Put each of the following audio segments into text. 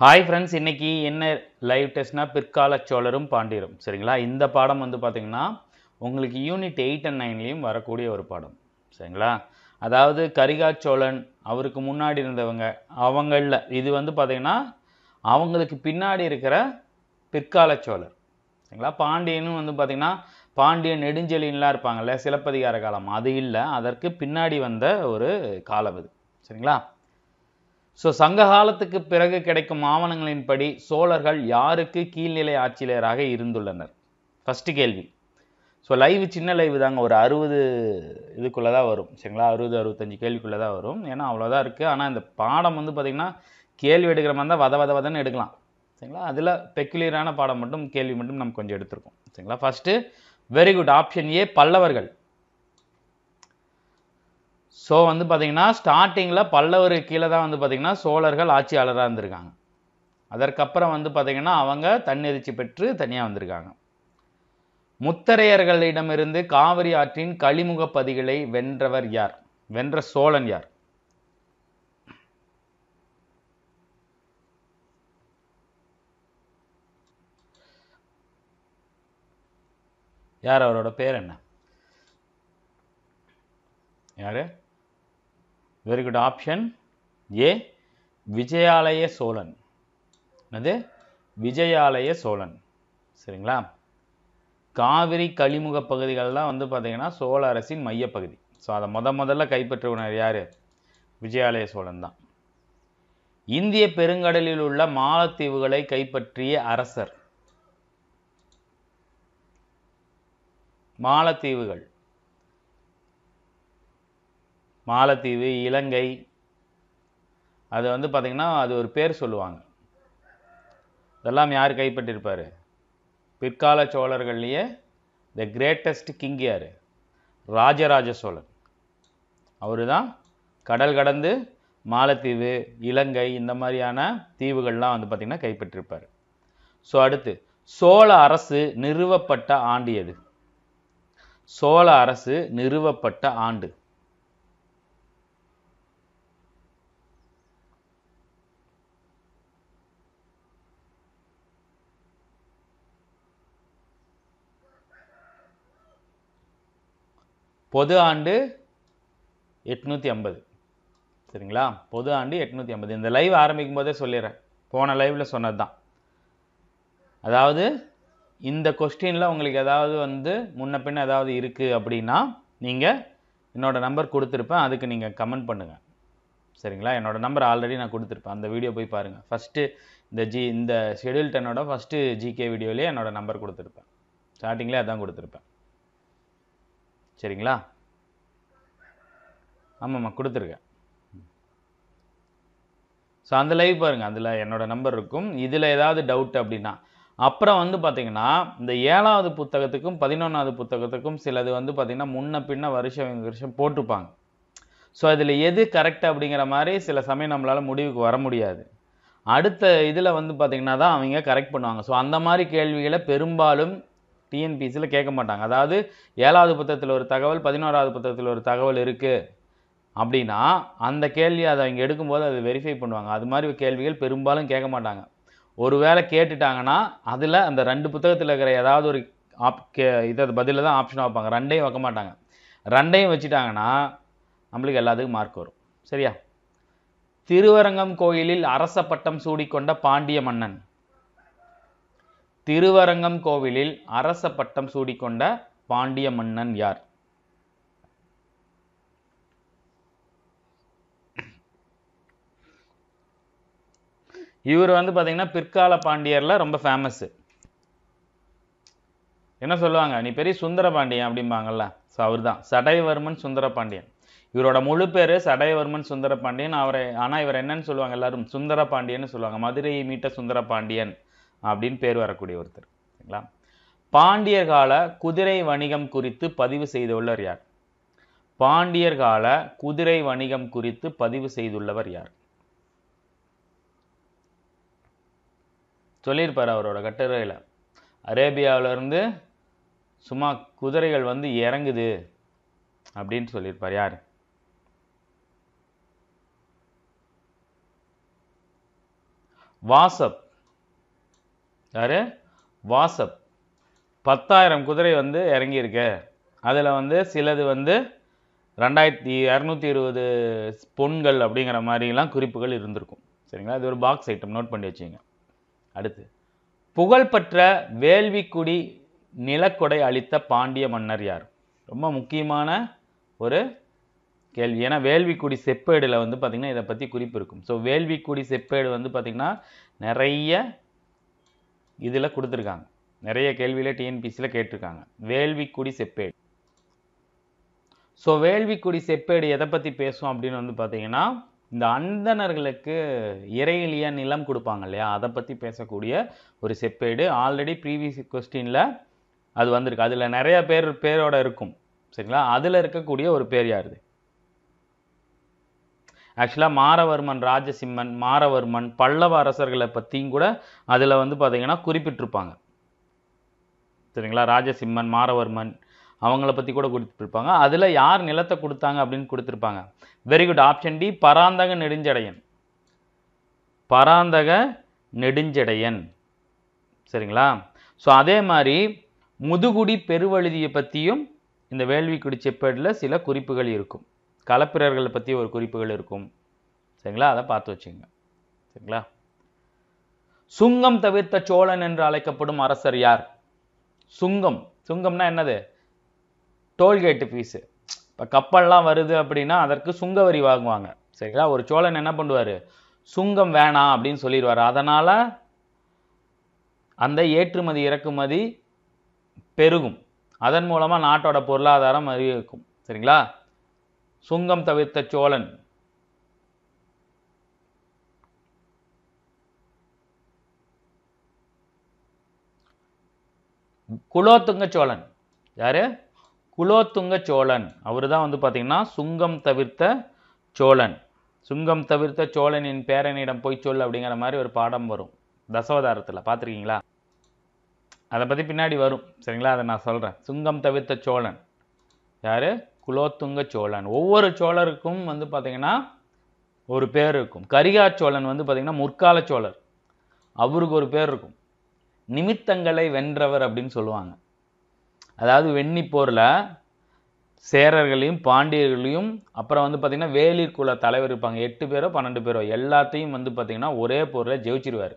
hi friends இன்றைக்கி என்ன live டெஸ்ட்னால் பிற்கால சோழரும் பாண்டியரும் சரிங்களா இந்த பாடம் வந்து பார்த்திங்கன்னா உங்களுக்கு யூனிட் எயிட் அண்ட் நைன்லேயும் வரக்கூடிய ஒரு பாடம் சரிங்களா அதாவது கரிகா சோழன் அவருக்கு முன்னாடி இருந்தவங்க அவங்களில் இது வந்து பார்த்திங்கன்னா அவங்களுக்கு பின்னாடி இருக்கிற பிற்கால சோழர் சரிங்களா பாண்டியனும் வந்து பார்த்திங்கன்னா பாண்டியன் நெடுஞ்செலின்லாம் இருப்பாங்கள்ல சிலப்பதிகார காலம் அது இல்லை அதற்கு பின்னாடி வந்த ஒரு காலம் இது சரிங்களா ஸோ சங்க காலத்துக்கு பிறகு கிடைக்கும் ஆவணங்களின்படி சோழர்கள் யாருக்கு கீழ்நிலை ஆட்சியராக இருந்துள்ளனர் ஃபஸ்ட்டு கேள்வி ஸோ லைவ் சின்ன லைவ் தாங்க ஒரு அறுபது இதுக்குள்ளே தான் வரும் சரிங்களா அறுபது அறுபத்தஞ்சு கேள்விக்குள்ளே தான் வரும் ஏன்னா அவ்வளோதான் இருக்குது ஆனால் இந்த பாடம் வந்து பார்த்திங்கன்னா கேள்வி எடுக்கிற மாதிரி தான் வத வத வதன்னு எடுக்கலாம் சரிங்களா அதில் பெக்குலியரான பாடம் மட்டும் கேள்வி மட்டும் நம்ம கொஞ்சம் எடுத்துருக்கோம் சரிங்களா first very good option A பல்லவர்கள் ஸோ வந்து பார்த்திங்கன்னா ஸ்டார்டிங்கில் பல்லவர் கீழே தான் வந்து பார்த்திங்கன்னா சோழர்கள் ஆட்சியாளராக இருந்திருக்காங்க அதற்கப்புறம் வந்து பார்த்திங்கன்னா அவங்க தன்னெரிச்சி பெற்று தனியாக வந்திருக்காங்க முத்தரையர்களிடமிருந்து காவிரி ஆற்றின் கழிமுக பதிகளை வென்றவர் யார் வென்ற சோழன் யார் யார் அவரோட பேர் என்ன யார் very good option A Vijayalaya Cholan அது விஜயாலய சோழன் சரிங்களா காவிரி கழிமுக பகுதிகள்லாம் வந்து பார்த்திங்கன்னா சோழ அரசின் மையப்பகுதி ஸோ அதை முத முதல்ல கைப்பற்றுவனர் யார் விஜயாலய சோழன் தான் இந்திய பெருங்கடலில் உள்ள மாலத்தீவுகளை கைப்பற்றிய அரசர் மாலத்தீவுகள் மாலத்தீவு இலங்கை அது வந்து பார்த்திங்கன்னா அது ஒரு பேர் சொல்லுவாங்க இதெல்லாம் யார் கைப்பற்றிருப்பார் பிற்கால சோழர்கள்லேயே த கிரேட்டஸ்ட் கிங் யார் ராஜராஜ சோழன் அவர் தான் கடல் கடந்து மாலத்தீவு இலங்கை இந்த மாதிரியான தீவுகள்லாம் வந்து பார்த்திங்கன்னா கைப்பற்றிருப்பார் ஸோ அடுத்து சோழ அரசு நிறுவப்பட்ட ஆண்டு எது சோழ அரசு நிறுவப்பட்ட ஆண்டு பொது ஆண்டு எட்நூற்றி ஐம்பது சரிங்களா பொது ஆண்டு எட்நூற்றி ஐம்பது இந்த லைவ் ஆரம்பிக்கும் போதே சொல்லிடுறேன் போன லைவில் சொன்னது தான் அதாவது இந்த கொஸ்டினில் உங்களுக்கு ஏதாவது வந்து முன்ன பின்ன ஏதாவது இருக்குது அப்படின்னா நீங்கள் என்னோடய நம்பர் கொடுத்துருப்பேன் அதுக்கு நீங்கள் கமெண்ட் பண்ணுங்கள் சரிங்களா என்னோடய நம்பர் ஆல்ரெடி நான் கொடுத்துருப்பேன் அந்த வீடியோ போய் பாருங்கள் ஃபஸ்ட்டு இந்த ஜி இந்த ஷெடியூல் டென்னோட ஃபஸ்ட்டு ஜிகே வீடியோலேயே என்னோடய நம்பர் கொடுத்துருப்பேன் ஸ்டார்டிங்லேயே அதான் கொடுத்துருப்பேன் சரிங்களா ஆமாம்மா கொடுத்துருக்கேன் ஸோ அந்த லைவ் பாருங்கள் அதில் என்னோடய நம்பர் இருக்கும் இதில் ஏதாவது டவுட் அப்படின்னா அப்புறம் வந்து பார்த்திங்கன்னா இந்த ஏழாவது புத்தகத்துக்கும் பதினொன்றாவது புத்தகத்துக்கும் சிலது வந்து பார்த்திங்கன்னா முன்ன பின்ன வருஷம் வருஷம் போட்டிருப்பாங்க ஸோ அதில் எது கரெக்ட் அப்படிங்கிற மாதிரி சில சமயம் நம்மளால் முடிவுக்கு வர முடியாது அடுத்த இதில் வந்து பார்த்திங்கன்னா தான் அவங்க கரெக்ட் பண்ணுவாங்க ஸோ அந்த மாதிரி கேள்விகளை பெரும்பாலும் டிஎன்பிசியில் கேட்க மாட்டாங்க அதாவது ஏழாவது புத்தகத்தில் ஒரு தகவல் பதினோராவது புத்தகத்தில் ஒரு தகவல் இருக்குது அப்படின்னா அந்த கேள்வி அதை அவங்க எடுக்கும்போது அதை வெரிஃபை பண்ணுவாங்க அது மாதிரி கேள்விகள் பெரும்பாலும் கேட்க மாட்டாங்க ஒரு வேளை கேட்டுட்டாங்கன்னா அதில் அந்த ரெண்டு புத்தகத்தில் இருக்கிற ஏதாவது ஒரு ஆப் கே இதை பதிலில் தான் ஆப்ஷன் வைப்பாங்க ரெண்டையும் வைக்க மாட்டாங்க ரெண்டையும் வச்சுட்டாங்கன்னா நம்மளுக்கு எல்லாத்துக்கும் மார்க் வரும் சரியா திருவரங்கம் கோயிலில் அரச பட்டம் சூடிக்கொண்ட பாண்டிய மன்னன் திருவரங்கம் கோவிலில் அரச பட்டம் சூடிக்கொண்ட பாண்டிய மன்னன் யார் இவர் வந்து பார்த்தீங்கன்னா பிற்கால பாண்டியரில் ரொம்ப ஃபேமஸ்ஸு என்ன சொல்லுவாங்க நீ பெரிய சுந்தர பாண்டியன் அப்படிம்பாங்கல்ல ஸோ அவர் தான் சடைவர்மன் சுந்தர பாண்டியன் இவரோட முழு பேர் சடையவர்மன் சுந்தர பாண்டியன் அவரை ஆனால் இவர் என்னன்னு சொல்லுவாங்க எல்லாரும் சுந்தர பாண்டியன்னு சொல்லுவாங்க மதுரையை மீட்ட சுந்தர பாண்டியன் அப்படின்னு பேர் வரக்கூடிய ஒருத்தர் சரிங்களா பாண்டியர் கால குதிரை வணிகம் குறித்து பதிவு செய்துள்ளவர் யார் பாண்டியர் கால குதிரை வணிகம் குறித்து பதிவு செய்துள்ளவர் யார் சொல்லியிருப்பார் அவரோட கட்டுரையில் அரேபியாவிலேருந்து சும்மா குதிரைகள் வந்து இறங்குது அப்படின்னு சொல்லியிருப்பார் யார் வாசப் யார் வாசப் பத்தாயிரம் குதிரை வந்து இறங்கியிருக்கு அதில் வந்து சிலது வந்து ரெண்டாயிரத்தி இரநூத்தி இருபது பொன்கள் அப்படிங்கிற மாதிரிலாம் குறிப்புகள் இருந்திருக்கும் சரிங்களா இது ஒரு பாக்ஸ் ஐட்டம் நோட் பண்ணி வச்சுங்க அடுத்து புகழ்பெற்ற வேள்விக்குடி நிலக்கொடை அளித்த பாண்டிய மன்னர் யார் ரொம்ப முக்கியமான ஒரு கேள்வி ஏன்னா வேள்விக்குடி செப்பேடில் வந்து பார்த்திங்கன்னா இதை பற்றி குறிப்பு இருக்கும் ஸோ வேள்விக்குடி செப்பேடு வந்து பார்த்திங்கன்னா நிறைய இதில் கொடுத்துருக்காங்க நிறைய கேள்வியில் டிஎன்பிசியில் கேட்டிருக்காங்க வேள்விக்குடி செப்பேடு ஸோ வேள்விக்குடி செப்பேடு எதை பற்றி பேசும் அப்படின்னு வந்து பார்த்தீங்கன்னா இந்த அந்தணர்களுக்கு இறையிலியா நிலம் கொடுப்பாங்க இல்லையா அதை பற்றி பேசக்கூடிய ஒரு செப்பேடு ஆல்ரெடி ப்ரீவியஸ் கொஸ்டினில் அது வந்திருக்கு அதில் நிறையா பேர் பேரோட இருக்கும் சரிங்களா அதில் இருக்கக்கூடிய ஒரு பேர் யாருது ஆக்சுவலாக மாரவர்மன் ராஜசிம்மன் மாரவர்மன் பல்லவ அரசர்களை பற்றியும் கூட அதில் வந்து பார்த்தீங்கன்னா குறிப்பிட்டிருப்பாங்க சரிங்களா ராஜசிம்மன் மாரவர்மன் அவங்கள பற்றி கூட கொடுத்துருப்பாங்க அதில் யார் நிலத்தை கொடுத்தாங்க அப்படின்னு கொடுத்துருப்பாங்க very good option D Paranthaka Nedunchadaiyan Paranthaka Nedunchadaiyan சரிங்களா ஸோ அதே மாதிரி முதுகுடி பெருவழுதியை பற்றியும் இந்த வேள்வி குடி செப்பேடில் சில குறிப்புகள் இருக்கும் களப்பிரர்களை பற்றி ஒரு குறிப்புகள் இருக்கும் சரிங்களா அதை பார்த்து வச்சுங்க சரிங்களா சுங்கம் தவிர்த்த சோழன் என்று அழைக்கப்படும் அரசர் யார் சுங்கம் சுங்கம்னா என்னது டோல்கேட்டு ஃபீஸு இப்போ கப்பல்லாம் வருது அப்படின்னா அதற்கு சுங்க வரி வாங்குவாங்க சரிங்களா ஒரு சோழன் என்ன பண்ணுவார் சுங்கம் வேணாம் அப்படின்னு சொல்லிடுவார் அதனால் அந்த ஏற்றுமதி இறக்குமதி பெருகும் அதன் மூலமாக நாட்டோட பொருளாதாரம் அறிவிக்கும் சரிங்களா சுங்கம் தவிர்த்த சோழன் குலோத்துங்க சோழன் யாரு குலோத்துங்க சோழன் அவர் தான் வந்து பார்த்தீங்கன்னா சுங்கம் தவிர்த்த சோழன் சுங்கம் தவிர்த்த சோழனின் பேரனிடம் போய் சொல் அப்படிங்கிற மாதிரி ஒரு பாடம் வரும் தசவதாரத்தில் பார்த்துருக்கீங்களா அதை பற்றி பின்னாடி வரும் சரிங்களா அதை நான் சொல்கிறேன் சுங்கம் தவிர்த்த சோழன் யார் குலோத்துங்க சோழன் ஒவ்வொரு சோழருக்கும் வந்து பார்த்தீங்கன்னா ஒரு பேர் இருக்கும் கரிகா சோழன் வந்து பார்த்திங்கன்னா முற்கால சோழர் அவருக்கு ஒரு பேர் இருக்கும் நிமித்தங்களை வென்றவர் அப்படின்னு சொல்லுவாங்க அதாவது வெண்ணி போரில் சேரர்களையும் பாண்டியர்களையும் அப்புறம் வந்து பார்த்திங்கன்னா வேலி குல தலைவர் இருப்பாங்க எட்டு பேரோ பன்னெண்டு பேரோ எல்லாத்தையும் வந்து பார்த்திங்கன்னா ஒரே போரில் ஜெயிச்சிருவார்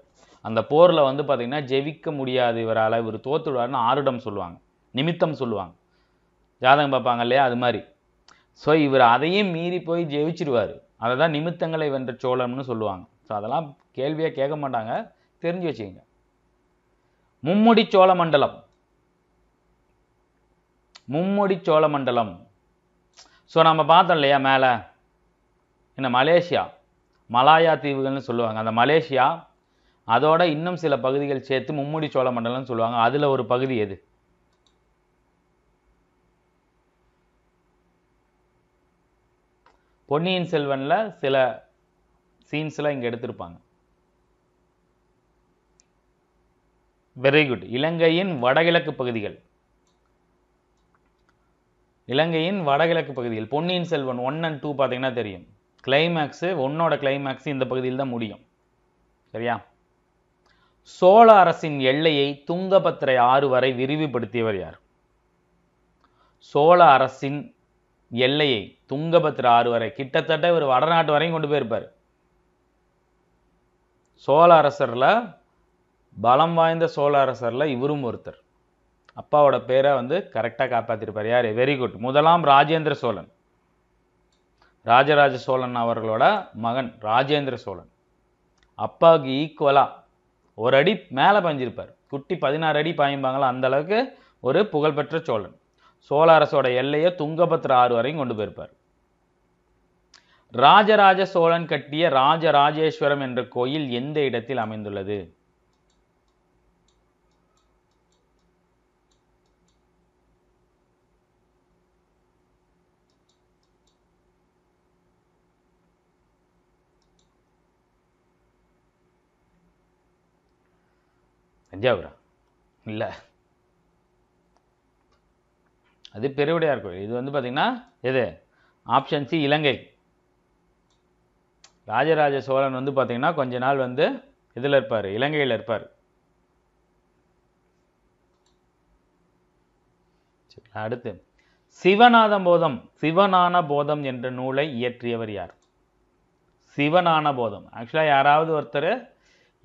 அந்த போரில் வந்து பார்த்திங்கன்னா ஜெயிக்க முடியாது இவரால் இவர் தோத்துடுவார்னு ஆருடம் சொல்லுவாங்க நிமித்தம் சொல்லுவாங்க ஜாதகம் பார்ப்பாங்க இல்லையா அது மாதிரி ஸோ இவர் அதையும் மீறி போய் ஜெயிச்சிருவார் அதை தான் நிமித்தங்களை வென்ற சோழம்னு சொல்லுவாங்க ஸோ அதெல்லாம் கேள்வியாக கேட்க மாட்டாங்க தெரிஞ்சு வச்சுக்கோங்க மும்முடி சோழ மண்டலம் மும்முடி சோழ மண்டலம் ஸோ நம்ம பார்த்தோம் இல்லையா மேலே என்ன மலேசியா மலாயா தீவுகள்னு சொல்லுவாங்க அந்த மலேசியா அதோட இன்னும் சில பகுதிகள் சேர்த்து மும்முடி சோழ மண்டலம்னு சொல்லுவாங்க அதில் ஒரு பகுதி எது பொன்னியின் செல்வனில் சில சீன்ஸ்லாம் இங்கே எடுத்திருப்பாங்க வெரி குட் இலங்கையின் வடகிழக்கு பகுதிகள் இலங்கையின் வடகிழக்கு பகுதியில் Ponniyin Selvan one and two பார்த்தீங்கன்னா தெரியும் கிளைமேக்ஸு ஒன்னோட கிளைமேக்ஸ் இந்த பகுதியில் தான் முடியும் சரியா சோழ அரசின் எல்லையை துங்கபத்திரை ஆறு வரை விரிவுபடுத்தியவர் யார் சோழ அரசின் எல்லையை துங்கபத்ரா ஆறு வரை கிட்டத்தட்ட இவர் வடநாட்டு வரையும் கொண்டு போயிருப்பார் சோழ அரசரில் பலம் வாய்ந்த சோழ அரசரில் இவரும் ஒருத்தர் அப்பாவோட பேரை வந்து கரெக்டாக காப்பாற்றிருப்பார் யார் வெரி குட் முதலாம் ராஜேந்திர சோழன் ராஜராஜ சோழன் அவர்களோட மகன் ராஜேந்திர சோழன் அப்பாவுக்கு ஈக்குவலாக ஒரு அடி மேலே பாஞ்சிருப்பார் குட்டி பதினாறு அடி பாயும்பாங்களா அந்த அளவுக்கு ஒரு புகழ்பெற்ற சோழன் சோழ எல்லையை துங்கபத்ர ஆறு வரையும் கொண்டு போயிருப்பார் ராஜராஜ சோழன் கட்டிய ராஜராஜேஸ்வரம் என்ற கோயில் எந்த இடத்தில் அமைந்துள்ளது தஞ்சாவூரா இல்லை அது பெருவுடையார் கோயில் இது வந்து பார்த்திங்கன்னா எது ஆப்ஷன் சி இலங்கை ராஜராஜ சோழன் வந்து பார்த்திங்கன்னா கொஞ்ச நாள் வந்து இதில் இருப்பார் இலங்கையில் இருப்பார் அடுத்து சிவநாத போதம் சிவநான போதம் என்ற நூலை இயற்றியவர் யார் சிவநான போதம் ஆக்சுவலாக யாராவது ஒருத்தர்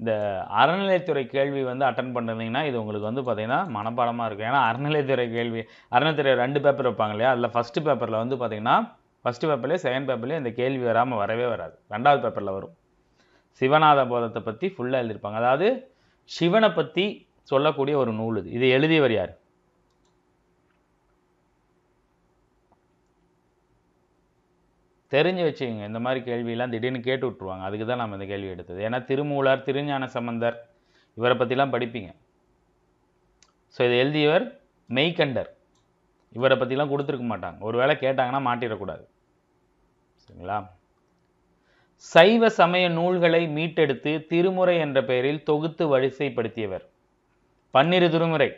இந்த அறநிலைத்துறை கேள்வி வந்து அட்டன் பண்ணுறீங்கன்னா இது உங்களுக்கு வந்து பார்த்திங்கன்னா மனப்பாடமாக இருக்கும் ஏன்னா அறநிலைத்துறை கேள்வி அறநிலைத்துறை ரெண்டு பேப்பர் வைப்பாங்க இல்லையா அதில் ஃபஸ்ட்டு பேப்பரில் வந்து பார்த்திங்கன்னா ஃபஸ்ட்டு பேப்பர்லேயே செகண்ட் பேப்பர்லேயே இந்த கேள்வி வராமல் வரவே வராது ரெண்டாவது பேப்பரில் வரும் சிவநாத போதத்தை பற்றி ஃபுல்லாக எழுதியிருப்பாங்க அதாவது சிவனை பற்றி சொல்லக்கூடிய ஒரு நூல் இது இது எழுதியவர் யார் தெரிஞ்சு வச்சுக்கோங்க இந்த மாதிரி கேள்வியெல்லாம் திடீர்னு கேட்டு விட்ருவாங்க அதுக்கு தான் நம்ம இந்த கேள்வி எடுத்தது ஏன்னா திருமூலார் திருஞான சம்பந்தர் இவரை பற்றிலாம் படிப்பீங்க ஸோ இதை எழுதியவர் மெய்கண்டர் இவரை பற்றிலாம் கொடுத்துருக்க மாட்டாங்க ஒரு வேளை கேட்டாங்கன்னா மாட்டிடக்கூடாது சரிங்களா சைவ சமய நூல்களை மீட்டெடுத்து திருமுறை என்ற பெயரில் தொகுத்து வரிசைப்படுத்தியவர் பன்னிரு திருமுறை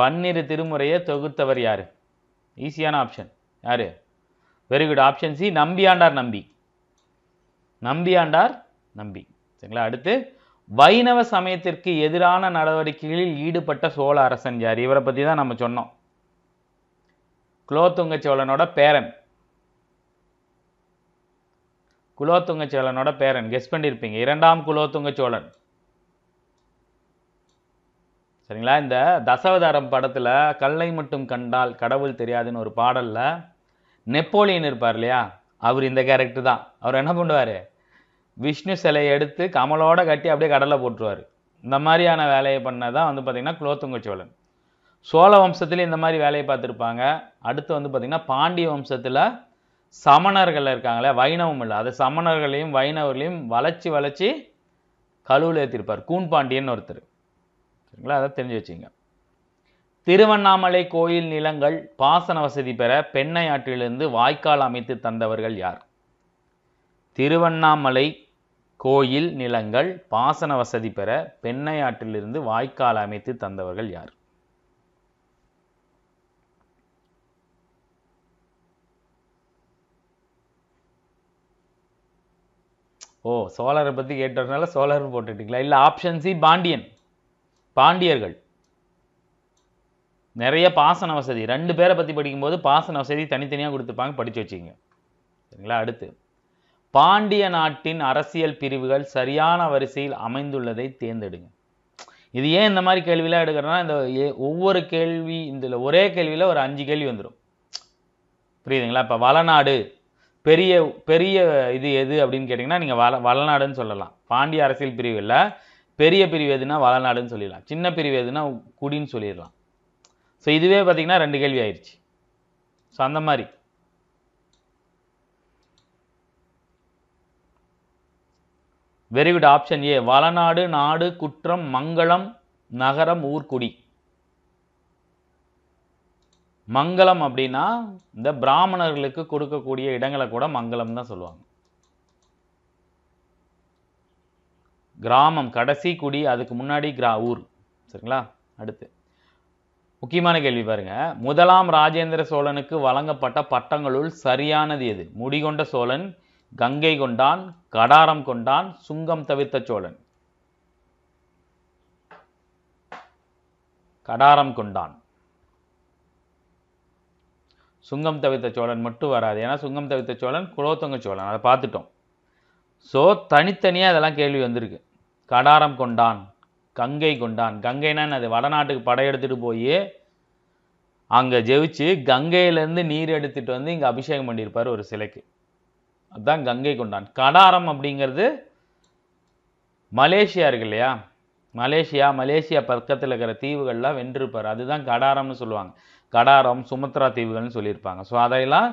பன்னிரு திருமுறையை தொகுத்தவர் யார் ஈஸியான ஆப்ஷன் யார் very good option C Nambiyandar Nambi Nambiyandar நம்பி சரிங்களா அடுத்து வைணவ சமயத்திற்கு எதிரான நடவடிக்கைகளில் ஈடுபட்ட சோழ அரசன் யார் இவரை பற்றி தான் நம்ம சொன்னோம் குலோத்துங்க சோழனோட பேரன் குலோத்துங்க சோழனோட பேரன் கெஸ் பண்ணியிருப்பீங்க இரண்டாம் குலோத்துங்க சோழன் சரிங்களா இந்த தசவதாரம் படத்தில் கல்லை மட்டும் கண்டால் கடவுள் தெரியாதுன்னு ஒரு பாடலில் நெப்போலியன் இருப்பார் இல்லையா அவர் இந்த கேரக்டர் தான் அவர் என்ன பண்ணுவார் விஷ்ணு சிலையை எடுத்து கமலோட கட்டி அப்படியே கடலை போட்டுருவார் இந்த மாதிரியான வேலையை பண்ண தான் வந்து பார்த்திங்கன்னா குலோத்துங்க சோழன் சோழ வம்சத்தில் இந்த மாதிரி வேலையை பார்த்துருப்பாங்க அடுத்து வந்து பார்த்திங்கன்னா பாண்டிய வம்சத்தில் சமணர்கள் இருக்காங்களே வைணவம் இல்லை அது சமணர்களையும் வைணவர்களையும் வளைச்சி வளைச்சி கழுவில் ஏற்றிருப்பார் கூன் பாண்டியன்னு ஒருத்தர் சரிங்களா அதை தெரிஞ்சு வச்சுங்க திருவண்ணாமலை கோயில் நிலங்கள் பாசன வசதி பெற பெண்ணை ஆற்றிலிருந்து வாய்க்கால் அமைத்து தந்தவர்கள் யார் திருவண்ணாமலை கோயில் நிலங்கள் பாசன வசதி பெற பெண்ணை ஆற்றிலிருந்து வாய்க்கால் அமைத்து தந்தவர்கள் யார் ஓ சோழரை பற்றி கேட்டதுனால சோழர்னு போட்டுட்டிங்களா இல்லை ஆப்ஷன் சி பாண்டியன் பாண்டியர்கள் நிறைய பாசன வசதி ரெண்டு பேரை பற்றி படிக்கும்போது பாசன வசதி தனித்தனியாக கொடுத்துருப்பாங்க படித்து வச்சுங்க சரிங்களா அடுத்து பாண்டிய நாட்டின் அரசியல் பிரிவுகள் சரியான வரிசையில் அமைந்துள்ளதை தேர்ந்தெடுங்க இது ஏன் இந்த மாதிரி கேள்வியெலாம் எடுக்கிறோன்னா இந்த ஒவ்வொரு கேள்வி இதில் ஒரே கேள்வியில் ஒரு அஞ்சு கேள்வி வந்துடும் புரியுதுங்களா இப்போ வளநாடு பெரிய பெரிய இது எது அப்படின்னு கேட்டிங்கன்னா நீங்கள் வள வளநாடுன்னு சொல்லலாம் பாண்டிய அரசியல் பிரிவில் பெரிய பிரிவு எதுனா வளநாடுன்னு சொல்லிடலாம் சின்ன பிரிவு எதுனா குடின்னு சொல்லிடலாம் ஸோ இதுவே பார்த்திங்கன்னா ரெண்டு கேள்வி ஆயிடுச்சு ஸோ அந்த மாதிரி வெரி குட் ஆப்ஷன் ஏ வளநாடு நாடு குற்றம் மங்களம் நகரம் ஊர்குடி மங்களம் அப்படின்னா இந்த பிராமணர்களுக்கு கொடுக்கக்கூடிய இடங்களை கூட மங்களம் தான் சொல்லுவாங்க கிராமம் கடைசி குடி அதுக்கு முன்னாடி கிரா ஊர் சரிங்களா அடுத்து முக்கியமான கேள்வி பாருங்க முதலாம் ராஜேந்திர சோழனுக்கு வழங்கப்பட்ட பட்டங்களுள் சரியானது எது முடிகொண்ட சோழன் கங்கை கொண்டான் கடாரம் கொண்டான் சுங்கம் தவிர்த்த சோழன் கடாரம் கொண்டான் சுங்கம் தவித்த சோழன் மட்டும் வராது ஏன்னா சுங்கம் தவித்த சோழன் குலோத்தங்க சோழன் அதை பார்த்துட்டோம் ஸோ தனித்தனியாக அதெல்லாம் கேள்வி வந்திருக்கு கடாரம் கொண்டான் கங்கை கொண்டான் கங்கைனா அது வடநாட்டுக்கு படையெடுத்துட்டு போய் அங்கே ஜெயிச்சு கங்கையிலேருந்து நீர் எடுத்துகிட்டு வந்து இங்கே அபிஷேகம் பண்ணியிருப்பார் ஒரு சிலைக்கு அதுதான் கங்கை கொண்டான் கடாரம் அப்படிங்கிறது மலேசியா இருக்கு இல்லையா மலேசியா மலேசியா பக்கத்தில் இருக்கிற தீவுகள்லாம் வென்றிருப்பார் அதுதான் கடாரம்னு சொல்லுவாங்க கடாரம் சுமத்ரா தீவுகள்னு சொல்லியிருப்பாங்க ஸோ அதையெல்லாம்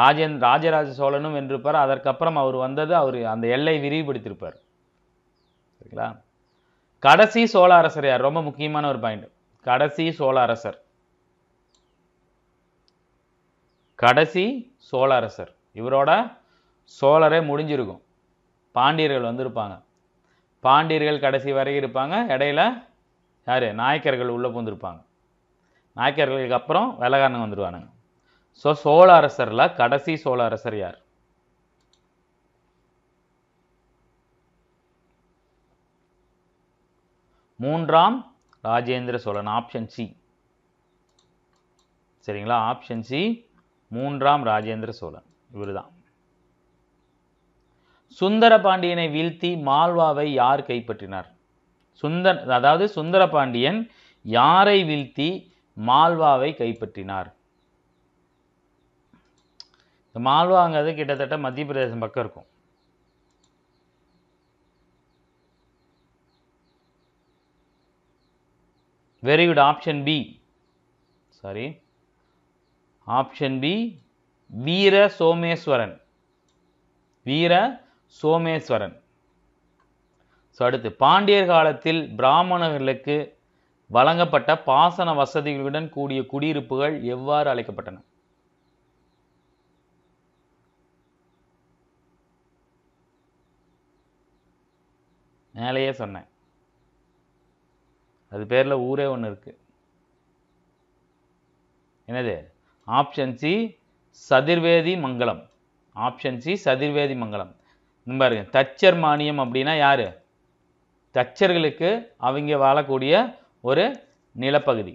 ராஜேந்த் ராஜராஜ சோழனும் வென்றிருப்பார் அதற்கப்புறம் அவர் வந்தது அவர் அந்த எல்லை விரிவுபடுத்தியிருப்பார் சரிங்களா கடைசி சோழ அரசர் யார் ரொம்ப முக்கியமான ஒரு பாயிண்ட் கடைசி சோழ அரசர் கடைசி சோழ அரசர் இவரோட சோழரே முடிஞ்சிருக்கும் பாண்டியர்கள் வந்திருப்பாங்க பாண்டியர்கள் கடைசி வரைக்கும் இருப்பாங்க இடையில யார் நாயக்கர்கள் உள்ளே புந்திருப்பாங்க நாயக்கர்களுக்கு அப்புறம் வெள்ளக்காரனுங்க வந்துடுவானுங்க ஸோ சோழ அரசரில் கடைசி சோழ அரசர் யார் மூன்றாம் ராஜேந்திர சோழன் ஆப்ஷன் சி சரிங்களா ஆப்ஷன் சி மூன்றாம் ராஜேந்திர சோழன் இவர் தான் சுந்தர பாண்டியனை வீழ்த்தி மால்வாவை யார் கைப்பற்றினார் சுந்தர் அதாவது சுந்தர பாண்டியன் யாரை வீழ்த்தி மால்வாவை கைப்பற்றினார் மால்வாங்கிறது கிட்டத்தட்ட மத்திய பிரதேசம் பக்கம் இருக்கும் very good option B sorry option B Veera Someswaran வீர சோமேஸ்வரன் ஸோ அடுத்து பாண்டியர் காலத்தில் பிராமணர்களுக்கு வழங்கப்பட்ட பாசன வசதிகளுடன் கூடிய குடியிருப்புகள் எவ்வாறு அழைக்கப்பட்டன மேலேயே சொன்னேன் அது பேரில் ஊரே ஒன்று இருக்குது என்னது ஆப்ஷன் சி சதிர்வேதி மங்கலம் ஆப்ஷன் சி சதிர்வேதி மங்கலம் பாருங்க தச்சர் மானியம் அப்படின்னா யார் தச்சர்களுக்கு அவங்க வாழக்கூடிய ஒரு நிலப்பகுதி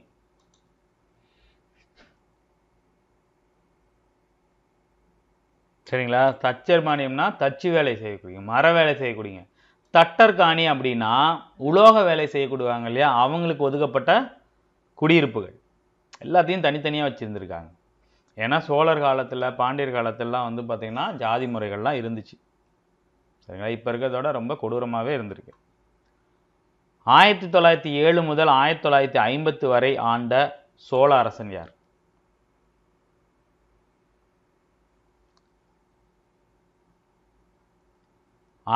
சரிங்களா தச்சர் மானியம்னா தச்சு வேலை செய்யக்கூடியங்க மர வேலை செய்யக்கூடியங்க தட்டர்காணி அப்படின்னா உலோக வேலை செய்யக்கூடுவாங்க இல்லையா அவங்களுக்கு ஒதுக்கப்பட்ட குடியிருப்புகள் எல்லாத்தையும் தனித்தனியாக வச்சுருந்துருக்காங்க ஏன்னா சோழர் காலத்தில் பாண்டியர் காலத்திலலாம் வந்து பார்த்திங்கன்னா ஜாதி முறைகள்லாம் இருந்துச்சு சரிங்களா இப்போ இருக்கிறதோட ரொம்ப கொடூரமாகவே இருந்திருக்கு ஆயிரத்தி தொள்ளாயிரத்தி ஏழு முதல் ஆயிரத்தி தொள்ளாயிரத்தி ஐம்பத்து வரை ஆண்ட சோழ அரசன் யார்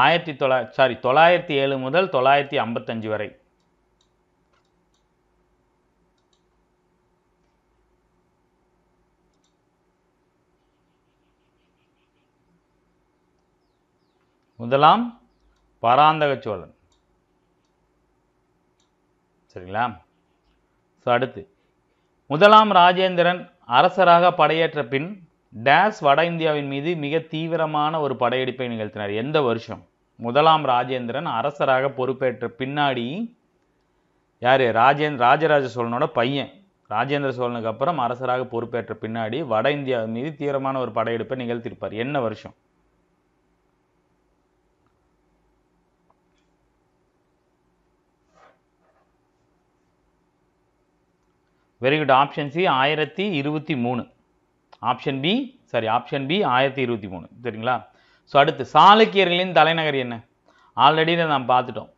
ஆயிரத்தி தொள்ளா சாரி தொள்ளாயிரத்தி ஏழு முதல் தொள்ளாயிரத்தி ஐம்பத்தஞ்சு வரை முதலாம் பராந்தக சோழன் சரிங்களா ஸோ அடுத்து முதலாம் ராஜேந்திரன் அரசராக படையேற்ற பின் டேஸ் வட இந்தியாவின் மீது மிக தீவிரமான ஒரு படையெடுப்பை நிகழ்த்தினார் எந்த வருஷம் முதலாம் ராஜேந்திரன் அரசராக பொறுப்பேற்ற பின்னாடி யார் ராஜேந்திர ராஜராஜ சோழனோட பையன் ராஜேந்திர சோழனுக்கு அப்புறம் அரசராக பொறுப்பேற்ற பின்னாடி வட இந்தியா மீது தீவிரமான ஒரு படையெடுப்பை நிகழ்த்திருப்பார் என்ன வருஷம் வெரி குட் ஆப்ஷன் சி ஆயிரத்தி இருபத்தி மூணு option B sorry option B ஆயிரத்தி இருபத்தி மூணு சரிங்களா ஸோ அடுத்து சாளுக்கியர்களின் தலைநகர் என்ன ஆல்ரெடி இதை நாம் பார்த்துட்டோம்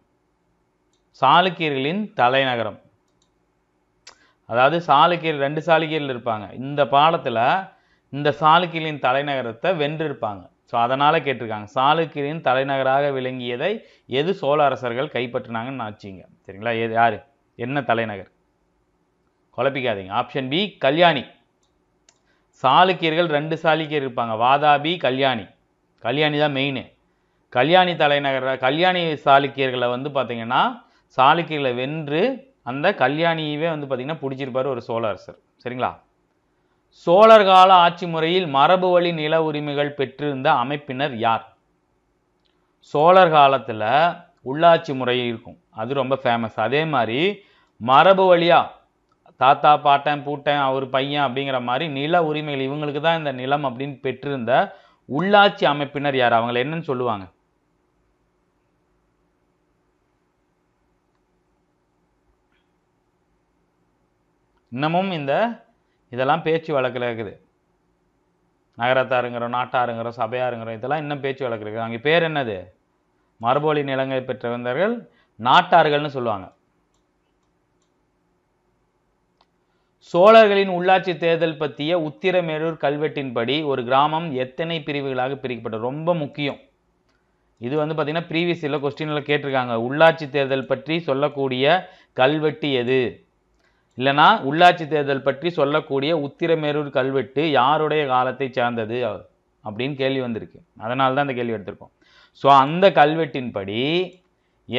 சாளுக்கியர்களின் தலைநகரம் அதாவது சாளுக்கியர் ரெண்டு சாளுக்கியர்கள் இருப்பாங்க இந்த பாடத்தில் இந்த சாளுக்கியர்களின் தலைநகரத்தை வென்றிருப்பாங்க ஸோ அதனால் கேட்டிருக்காங்க சாளுக்கியரின் தலைநகராக விளங்கியதை எது சோழ அரசர்கள் கைப்பற்றினாங்கன்னு ஆச்சுங்க சரிங்களா எது யார் என்ன தலைநகர் குழப்பிக்காதீங்க ஆப்ஷன் பி கல்யாணி சாளுக்கியர்கள் ரெண்டு சாளுக்கியர் இருப்பாங்க வாதாபி கல்யாணி கல்யாணி தான் மெயினு கல்யாணி தலைநகர கல்யாணி சாளுக்கியர்களை வந்து பார்த்திங்கன்னா சாளுக்கியர்களை வென்று அந்த கல்யாணியவே வந்து பார்த்திங்கன்னா பிடிச்சிருப்பார் ஒரு சோழ சரிங்களா சோழர் கால ஆட்சி முறையில் மரபு வழி நில உரிமைகள் பெற்றிருந்த அமைப்பினர் யார் சோழர் காலத்தில் உள்ளாட்சி முறை இருக்கும் அது ரொம்ப ஃபேமஸ் அதே மாதிரி மரபு வழியாக தாத்தா பாட்டன் பூட்டன் அவர் பையன் அப்படிங்கிற மாதிரி நில உரிமைகள் இவங்களுக்கு தான் இந்த நிலம் அப்படின்னு பெற்றிருந்த உள்ளாட்சி அமைப்பினர் யார் அவங்களை என்னன்னு சொல்லுவாங்க இன்னமும் இந்த இதெல்லாம் பேச்சு வழக்கில் இருக்குது நகரத்தாருங்கிறோம் நாட்டாருங்கிறோம் சபையாருங்கிறோம் இதெல்லாம் இன்னும் பேச்சு வழக்கு இருக்குது அங்கே பேர் என்னது மரபொழி நிலங்களை பெற்றவந்தர்கள் நாட்டார்கள்னு சொல்லுவாங்க சோழர்களின் உள்ளாட்சி தேர்தல் பற்றிய உத்திரமேரூர் கல்வெட்டின்படி ஒரு கிராமம் எத்தனை பிரிவுகளாக பிரிக்கப்பட்டது ரொம்ப முக்கியம் இது வந்து பார்த்திங்கன்னா ப்ரீவியஸ் இல்லை கொஸ்டினில் கேட்டிருக்காங்க உள்ளாட்சி தேர்தல் பற்றி சொல்லக்கூடிய கல்வெட்டு எது இல்லைனா உள்ளாட்சி தேர்தல் பற்றி சொல்லக்கூடிய உத்திரமேரூர் கல்வெட்டு யாருடைய காலத்தை சேர்ந்தது அப்படின்னு கேள்வி வந்திருக்கு அதனால தான் அந்த கேள்வி எடுத்திருக்கோம் ஸோ அந்த கல்வெட்டின்படி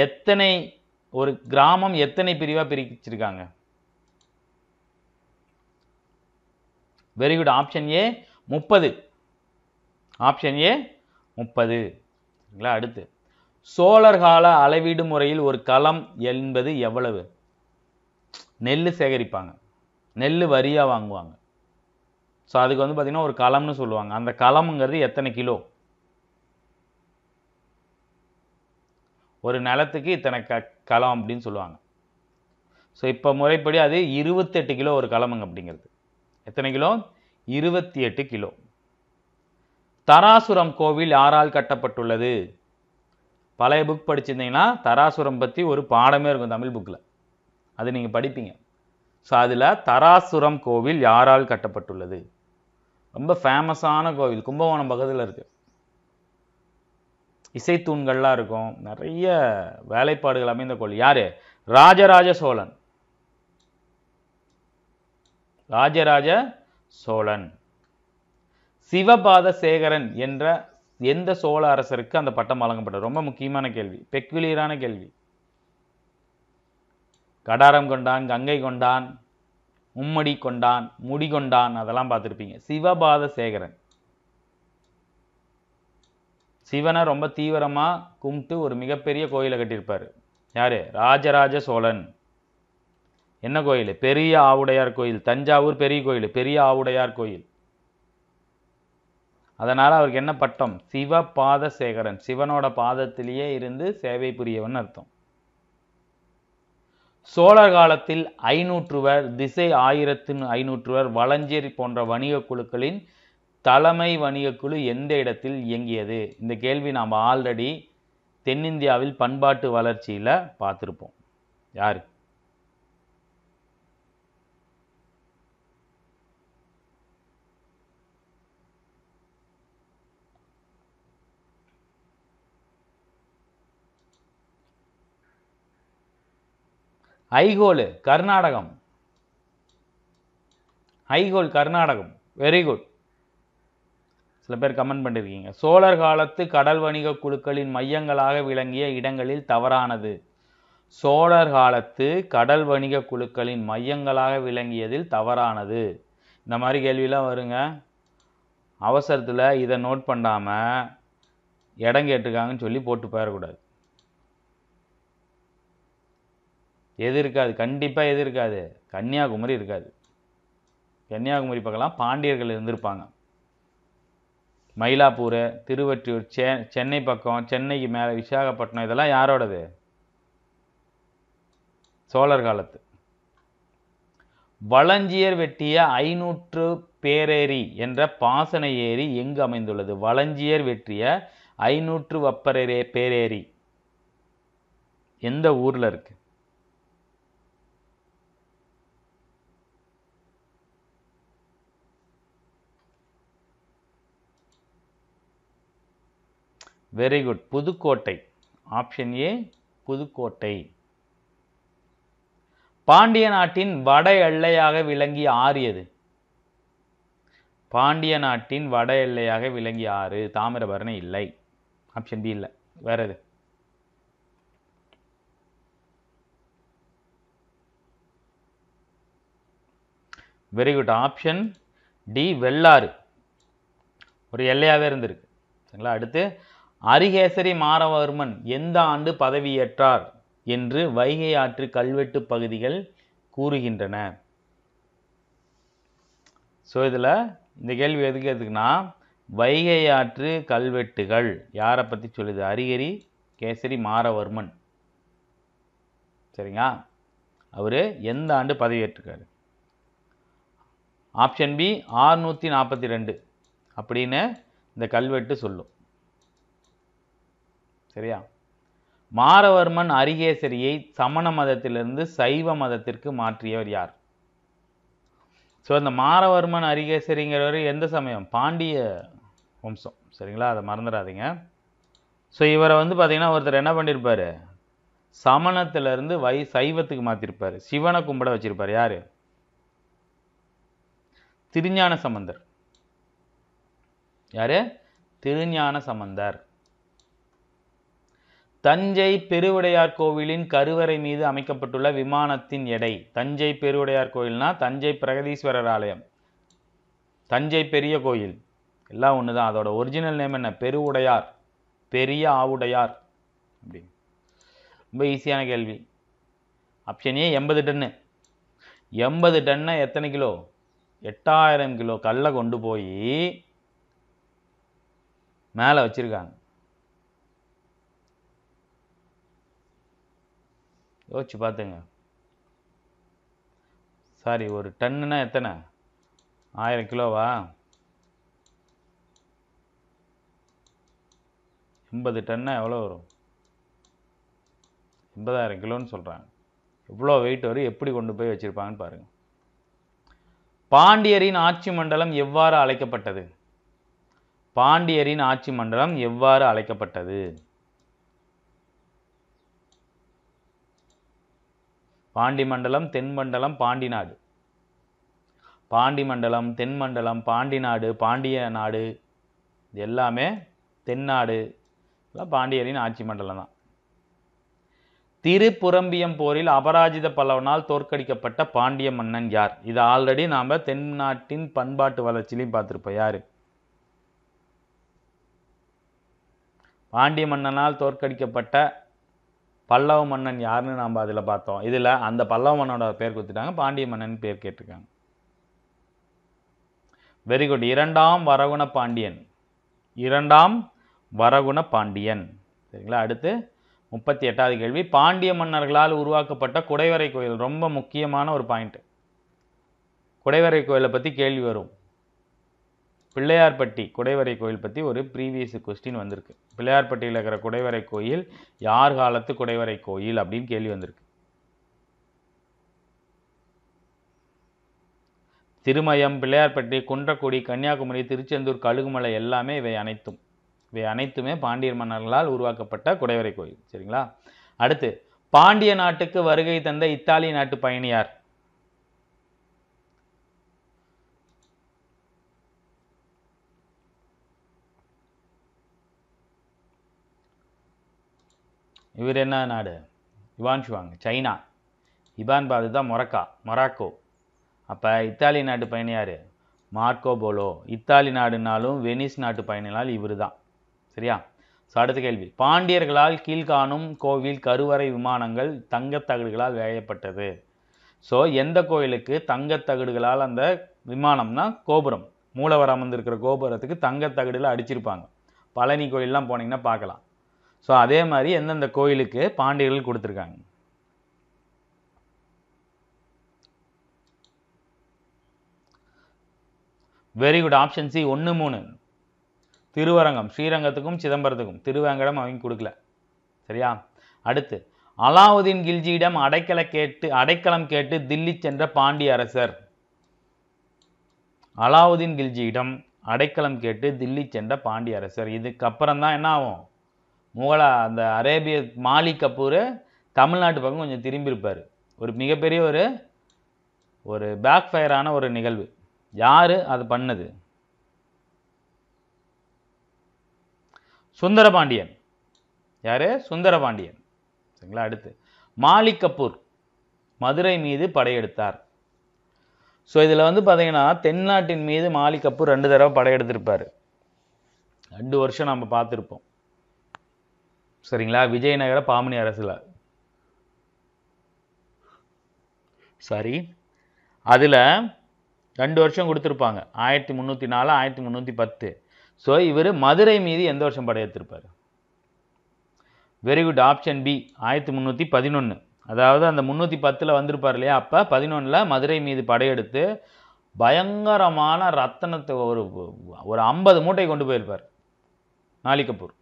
எத்தனை ஒரு கிராமம் எத்தனை பிரிவாக பிரிச்சிருக்காங்க வெரி குட் ஆப்ஷன் ஏ முப்பது ஆப்ஷன் ஏ முப்பது சரிங்களா அடுத்து சோழர் கால அளவீடு முறையில் ஒரு களம் என்பது எவ்வளவு நெல் சேகரிப்பாங்க நெல் வரியாக வாங்குவாங்க ஸோ அதுக்கு வந்து பார்த்திங்கன்னா ஒரு களம்னு சொல்லுவாங்க அந்த களம்ங்கிறது எத்தனை கிலோ ஒரு நிலத்துக்கு இத்தனை க களம் அப்படின்னு சொல்லுவாங்க ஸோ இப்போ முறைப்படி அது இருபத்தெட்டு கிலோ ஒரு களமுங்க அப்படிங்கிறது எத்தனை கிலோ இருபத்தி எட்டு கிலோ தராசுரம் கோவில் யாரால் கட்டப்பட்டுள்ளது பழைய புக் படிச்சிருந்தீங்கன்னா தராசுரம் பற்றி ஒரு பாடமே இருக்கும் தமிழ் புக்கில் அது நீங்கள் படிப்பீங்க ஸோ அதில் தராசுரம் கோவில் யாரால் கட்டப்பட்டுள்ளது ரொம்ப ஃபேமஸான கோவில் கும்பகோணம் பக்கத்தில் இருக்குது இசைத்தூண்கள்லாம் இருக்கும் நிறைய வேலைப்பாடுகள் அமைந்த கோவில் யார் ராஜராஜ சோழன் ராஜராஜ சோழன் சிவபாத சேகரன் என்ற எந்த சோழ அரசருக்கு அந்த பட்டம் வழங்கப்பட்டது ரொம்ப முக்கியமான கேள்வி பெக்குலியரான கேள்வி கடாரம் கொண்டான் கங்கை கொண்டான் மும்மடி கொண்டான் முடி கொண்டான் அதெல்லாம் பார்த்துருப்பீங்க சிவபாத சேகரன் சிவனை ரொம்ப தீவிரமாக கும்பிட்டு ஒரு மிகப்பெரிய கோயிலை கட்டியிருப்பார் யார் ராஜராஜ சோழன் என்ன கோயில் பெரிய ஆவுடையார் கோயில் தஞ்சாவூர் பெரிய கோயில் பெரிய ஆவுடையார் கோயில் அதனால் அவருக்கு என்ன பட்டம் சிவ பாத சேகரன் சிவனோட பாதத்திலேயே இருந்து சேவை புரியவன் அர்த்தம் சோழர் காலத்தில் ஐநூற்றுவர் திசை ஆயிரத்து ஐநூற்றுவர் வளஞ்சேரி போன்ற வணிக குழுக்களின் தலைமை வணிக குழு எந்த இடத்தில் இயங்கியது இந்த கேள்வி நாம் ஆல்ரெடி தென்னிந்தியாவில் பண்பாட்டு வளர்ச்சியில் பார்த்துருப்போம் யாருக்கு ஐகோலு கர்நாடகம் ஐகோல் கர்நாடகம் வெரி குட் சில பேர் கமெண்ட் பண்ணியிருக்கீங்க சோழர் காலத்து கடல் வணிக குழுக்களின் மையங்களாக விளங்கிய இடங்களில் தவறானது சோழர் காலத்து கடல் வணிக குழுக்களின் மையங்களாக விளங்கியதில் தவறானது இந்த மாதிரி கேள்வியெலாம் வருங்க அவசரத்தில் இதை நோட் பண்ணாமல் இடம் கேட்டிருக்காங்கன்னு சொல்லி போட்டு போயிடக்கூடாது எது இருக்காது கண்டிப்பாக எது இருக்காது கன்னியாகுமரி இருக்காது கன்னியாகுமரி பக்கம்லாம் பாண்டியர்கள் இருந்திருப்பாங்க மயிலாப்பூர் திருவற்றியூர் செ சென்னை பக்கம் சென்னைக்கு மேலே விசாகப்பட்டினம் இதெல்லாம் யாரோடது சோழர் காலத்து வளஞ்சியர் வெட்டிய ஐநூற்று பேரேரி என்ற பாசன ஏரி எங்கு அமைந்துள்ளது வளஞ்சியர் வெற்றிய ஐநூற்று வப்பரே பேரேரி எந்த ஊரில் இருக்குது very good Pudukkottai option A Pudukkottai Pandya நாட்டின் வட எல்லையாக விளங்கி ஆறு எது பாண்டிய நாட்டின் வட எல்லையாக விளங்கிய ஆறு தாமிரபரணி இல்லை ஆப்ஷன் பி இல்லை வேற எது very good option D Vellaru ஒரு எல்லையாகவே இருந்திருக்கு சரிங்களா அடுத்து அரிகேசரி மாறவர்மன் எந்த ஆண்டு பதவியேற்றார் என்று வைகை ஆற்று கல்வெட்டு பகுதிகள் கூறுகின்றன ஸோ இதில் இந்த கேள்வி எதுக்கு எதுக்குன்னா வைகை ஆற்று கல்வெட்டுகள் யாரை பற்றி சொல்லுது அரிகரி கேசரி மாறவர்மன் சரிங்களா அவர் எந்த ஆண்டு பதவியேற்றுக்கார் ஆப்ஷன் பி ஆறுநூற்றி நாற்பத்தி ரெண்டு அப்படின்னு இந்த கல்வெட்டு சொல்லும் சரியா மாரவர்மன் அரிகேசரியை சமண மதத்திலிருந்து சைவ மதத்திற்கு மாற்றியவர் யார் ஸோ இந்த மாரவர்மன் அரிகேசரிங்கிறவர் எந்த சமயம் பாண்டிய வம்சம் சரிங்களா அதை மறந்துடாதீங்க ஸோ இவரை வந்து பார்த்தீங்கன்னா ஒருத்தர் என்ன பண்ணியிருப்பார் சமணத்திலிருந்து வை சைவத்துக்கு மாற்றிருப்பார் சிவனை கும்பிட வச்சுருப்பார் யார் திருஞான சம்பந்தர் யார் திருஞான சம்பந்தர் தஞ்சை பெருவுடையார் கோவிலின் கருவறை மீது அமைக்கப்பட்டுள்ள விமானத்தின் எடை தஞ்சை பெருவுடையார் கோயில்னா தஞ்சை பிரகதீஸ்வரர் ஆலயம் தஞ்சை பெரிய கோயில் எல்லாம் ஒன்று தான் அதோட ஒரிஜினல் நேம் என்ன பெருவுடையார் பெரிய ஆவுடையார் அப்படி ரொம்ப ஈஸியான கேள்வி ஆப்ஷன் எண்பது டன்னு எண்பது டன்னை எத்தனை கிலோ எட்டாயிரம் கிலோ கல்லை கொண்டு போய் மேலே வச்சுருக்காங்க யோசிச்சு பார்த்துங்க சாரி ஒரு டன்னுனா எத்தனை ஆயிரம் கிலோவா எண்பது டன்னா எவ்வளோ வரும் எண்பதாயிரம் கிலோன்னு சொல்கிறாங்க எவ்வளோ வெயிட் வரும் எப்படி கொண்டு போய் வச்சுருப்பாங்கன்னு பாருங்கள் பாண்டியரின் ஆட்சி மண்டலம் எவ்வாறு அழைக்கப்பட்டது பாண்டியரின் ஆட்சி மண்டலம் எவ்வாறு அழைக்கப்பட்டது பாண்டி மண்டலம் தென்மண்டலம் பாண்டி நாடு பாண்டி மண்டலம் தென்மண்டலம் பாண்டி நாடு பாண்டிய நாடு இது எல்லாமே தென்னாடு எல்லாம் பாண்டியரின் ஆட்சி மண்டலம் தான் திருப்புரம்பியம் போரில் அபராஜித பல்லவனால் தோற்கடிக்கப்பட்ட பாண்டிய மன்னன் யார் இது ஆல்ரெடி நாம் தென்னாட்டின் பண்பாட்டு வளர்ச்சியிலையும் பார்த்துருப்போம் யார் பாண்டிய மன்னனால் தோற்கடிக்கப்பட்ட பல்லவ மன்னன் யாருன்னு நம்ம அதில் பார்த்தோம் இதில் அந்த பல்லவ மன்னனோட பேர் கொடுத்துட்டாங்க பாண்டிய மன்னன் பேர் கேட்டிருக்காங்க வெரி குட் இரண்டாம் வரகுண பாண்டியன் இரண்டாம் வரகுண பாண்டியன் சரிங்களா அடுத்து முப்பத்தி எட்டாவது கேள்வி பாண்டிய மன்னர்களால் உருவாக்கப்பட்ட குடைவரை கோயில் ரொம்ப முக்கியமான ஒரு பாயிண்ட் குடைவரை கோயிலை பற்றி கேள்வி வரும் பிள்ளையார்பட்டி குடைவரை கோயில் பற்றி ஒரு ப்ரீவியஸ் கொஸ்டின் வந்திருக்கு பிள்ளையார்பட்டியில் இருக்கிற குடைவரை கோயில் யார் காலத்து குடைவரை கோயில் அப்படின்னு கேள்வி வந்திருக்கு திருமயம் பிள்ளையார்பட்டி குன்றக்குடி கன்னியாகுமரி திருச்செந்தூர் கழுகுமலை எல்லாமே இவை அனைத்தும் இவை அனைத்துமே பாண்டியர் மன்னர்களால் உருவாக்கப்பட்ட குடைவரை கோயில் சரிங்களா அடுத்து பாண்டிய நாட்டுக்கு வருகை தந்த இத்தாலி நாட்டு பயணியார் இவர் என்ன நாடு இவான் ஷுவாங் சைனா இபான் பாது தான் மொரக்கா மொராக்கோ அப்போ இத்தாலி நாட்டு பயணியார் மார்க்கோ போலோ இத்தாலி நாடுனாலும் வெனிஸ் நாட்டு பயணினால் இவர் தான் சரியா ஸோ அடுத்த கேள்வி பாண்டியர்களால் கீழ்காணும் கோவில் கருவறை விமானங்கள் தங்கத்தகடுகளால் வேயப்பட்டது ஸோ எந்த கோயிலுக்கு தங்கத்தகடுகளால் அந்த விமானம்னா கோபுரம் மூலவரம் வந்திருக்கிற கோபுரத்துக்கு தங்கத்தகடில் அடிச்சிருப்பாங்க பழனி கோயிலெலாம் போனீங்கன்னா பார்க்கலாம் ஸோ அதே மாதிரி எந்தெந்த கோயிலுக்கு பாண்டியர்கள் கொடுத்துருக்காங்க வெரி குட் ஆப்ஷன் சி ஒன்று மூணு திருவரங்கம் ஸ்ரீரங்கத்துக்கும் சிதம்பரத்துக்கும் திருவேங்கடம் அவங்க கொடுக்கல சரியா அடுத்து அலாவுதீன் கில்ஜியிடம் அடைக்கலை கேட்டு அடைக்கலம் கேட்டு தில்லி சென்ற பாண்டிய அரசர் அலாவுதீன் கில்ஜியிடம் அடைக்கலம் கேட்டு தில்லி சென்ற பாண்டிய அரசர் இதுக்கப்புறம் தான் என்ன ஆகும் முகலா அந்த அரேபிய மாலிக் கபூர் தமிழ்நாட்டு பக்கம் கொஞ்சம் திரும்பியிருப்பார் ஒரு மிகப்பெரிய ஒரு ஒரு பேக் ஃபயரான ஒரு நிகழ்வு யார் அது பண்ணது சுந்தரபாண்டியன் யார் சுந்தரபாண்டியன் சரிங்களா அடுத்து மாலிக் கபூர் மதுரை மீது படையெடுத்தார் ஸோ இதில் வந்து பார்த்தீங்கன்னா தென்னாட்டின் மீது மாலிக் கபூர் ரெண்டு தடவை படையெடுத்திருப்பார் ரெண்டு வருஷம் நம்ம பார்த்துருப்போம் சரிங்களா விஜயநகர பாமணி அரசில் சாரி அதில் ரெண்டு வருஷம் கொடுத்துருப்பாங்க ஆயிரத்தி முந்நூற்றி நாலு ஆயிரத்தி முந்நூற்றி பத்து ஸோ இவர் மதுரை மீது எந்த வருஷம் படையெடுத்திருப்பார் வெரி குட் ஆப்ஷன் பி ஆயிரத்தி முந்நூற்றி பதினொன்று அதாவது அந்த முந்நூற்றி பத்தில் வந்திருப்பார் இல்லையா அப்போ பதினொன்றில் மதுரை மீது படையெடுத்து பயங்கரமான ரத்தனத்தை ஒரு ஒரு ஐம்பது மூட்டை கொண்டு போயிருப்பார் நாளிகப்பூர்